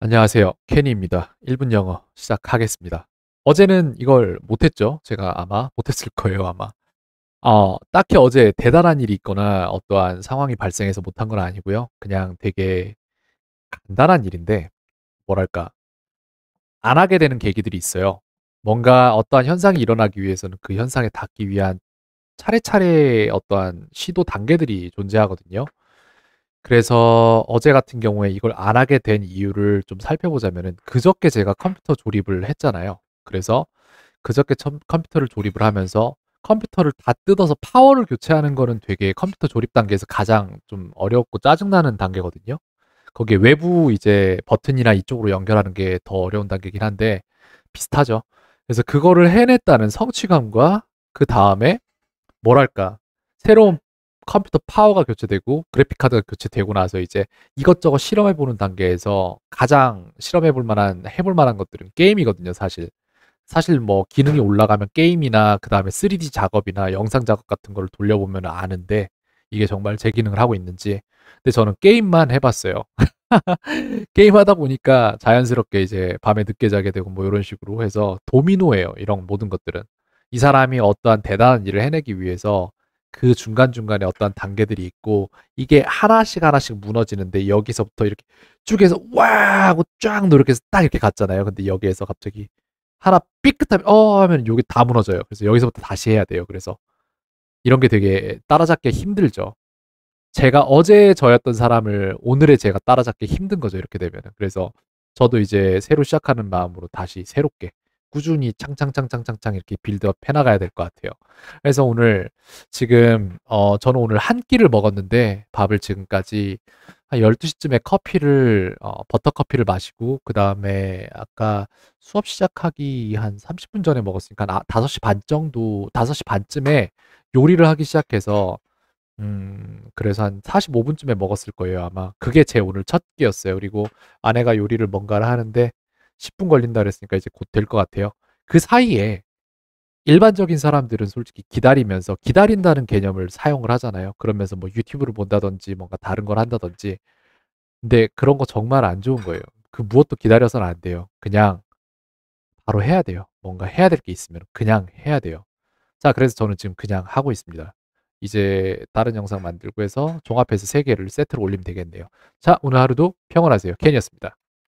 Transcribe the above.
안녕하세요. 케니입니다. 1분 영어 시작하겠습니다. 어제는 이걸 못했죠? 제가 아마 못했을 거예요, 아마. 어, 딱히 어제 대단한 일이 있거나 어떠한 상황이 발생해서 못한 건 아니고요. 그냥 되게 간단한 일인데, 뭐랄까. 안 하게 되는 계기들이 있어요. 뭔가 어떠한 현상이 일어나기 위해서는 그 현상에 닿기 위한 차례차례 어떠한 시도 단계들이 존재하거든요. 그래서 어제 같은 경우에 이걸 안 하게 된 이유를 좀살펴보자면 그저께 제가 컴퓨터 조립을 했잖아요. 그래서 그저께 첨, 컴퓨터를 조립을 하면서 컴퓨터를 다 뜯어서 파워를 교체하는 거는 되게 컴퓨터 조립 단계에서 가장 좀 어렵고 짜증나는 단계거든요. 거기에 외부 이제 버튼이나 이쪽으로 연결하는 게 더 어려운 단계긴 한데 비슷하죠. 그래서 그거를 해냈다는 성취감과 그 다음에 뭐랄까 새로운 컴퓨터 파워가 교체되고 그래픽카드가 교체되고 나서 이제 이것저것 실험해보는 단계에서 가장 실험해볼 만한 해볼 만한 것들은 게임이거든요 사실 사실 뭐 기능이 올라가면 게임이나 그 다음에 3D 작업이나 영상 작업 같은 거를 돌려보면 아는데 이게 정말 제 기능을 하고 있는지 근데 저는 게임만 해봤어요 게임하다 보니까 자연스럽게 이제 밤에 늦게 자게 되고 뭐 이런 식으로 해서 도미노예요 이런 모든 것들은 이 사람이 어떠한 대단한 일을 해내기 위해서 그 중간중간에 어떠한 단계들이 있고 이게 하나씩 하나씩 무너지는데 여기서부터 이렇게 쭉 해서 와 하고 쫙 노력해서 딱 이렇게 갔잖아요. 근데 여기에서 갑자기 하나 삐끗하면 어 하면 여기 다 무너져요. 그래서 여기서부터 다시 해야 돼요. 그래서 이런 게 되게 따라잡기 힘들죠. 제가 어제 저였던 사람을 오늘의 제가 따라잡기 힘든 거죠. 이렇게 되면은. 그래서 저도 이제 새로 시작하는 마음으로 다시 새롭게 꾸준히 창창창창창창 이렇게 빌드업 해나가야 될 것 같아요. 그래서 오늘 지금 어 저는 오늘 한 끼를 먹었는데 밥을 지금까지 한 12시쯤에 커피를 어 버터커피를 마시고 그다음에 아까 수업 시작하기 한 30분 전에 먹었으니까 아, 5시 반 정도 5시 반쯤에 요리를 하기 시작해서 음, 그래서 한 45분쯤에 먹었을 거예요, 아마. 그게 제 오늘 첫 끼였어요. 그리고 아내가 요리를 뭔가를 하는데 10분 걸린다 그랬으니까 이제 곧 될 것 같아요. 그 사이에 일반적인 사람들은 솔직히 기다리면서 기다린다는 개념을 사용을 하잖아요. 그러면서 뭐 유튜브를 본다든지 뭔가 다른 걸 한다든지. 근데 그런 거 정말 안 좋은 거예요. 그 무엇도 기다려서는 안 돼요. 그냥 바로 해야 돼요. 뭔가 해야 될 게 있으면 그냥 해야 돼요. 자, 그래서 저는 지금 그냥 하고 있습니다. 이제 다른 영상 만들고 해서 종합해서 3개를 세트로 올리면 되겠네요. 자, 오늘 하루도 평온하세요. 켄이었습니다.